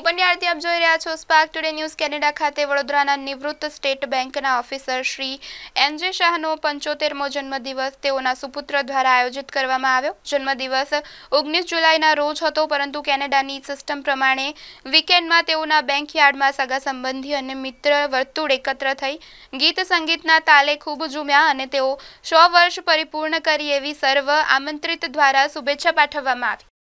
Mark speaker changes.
Speaker 1: પંડ્યાર્થી આપ જોઈ રહ્યા છો સ્પાર્ક ટુડે ન્યૂઝ કેનેડા ખાતે વડોદરાના નિવૃત્ત સ્ટેટ બેંકના ઓફિસર શ્રી એનજે શાહનો પંચોતેરમો જન્મદિવસ તેઓના સુપુત્ર દ્વારા આયોજિત કરવામાં આવ્યો જન્મદિવસ ઓગણીસ જુલાઈના રોજ હતો પરંતુ કેનેડાની સિસ્ટમ પ્રમાણે વીકેન્ડમાં તેઓના બેંક યાર્ડમાં સગા સંબંધી અને મિત્ર વર્તુળ એકત્ર થઈ ગીત સંગીતના તાલે ખૂબ ઝૂમ્યા અને તેઓ સો વર્ષ પરિપૂર્ણ કરી એવી સર્વ આમંત્રિત દ્વારા શુભેચ્છા પાઠવવામાં આવી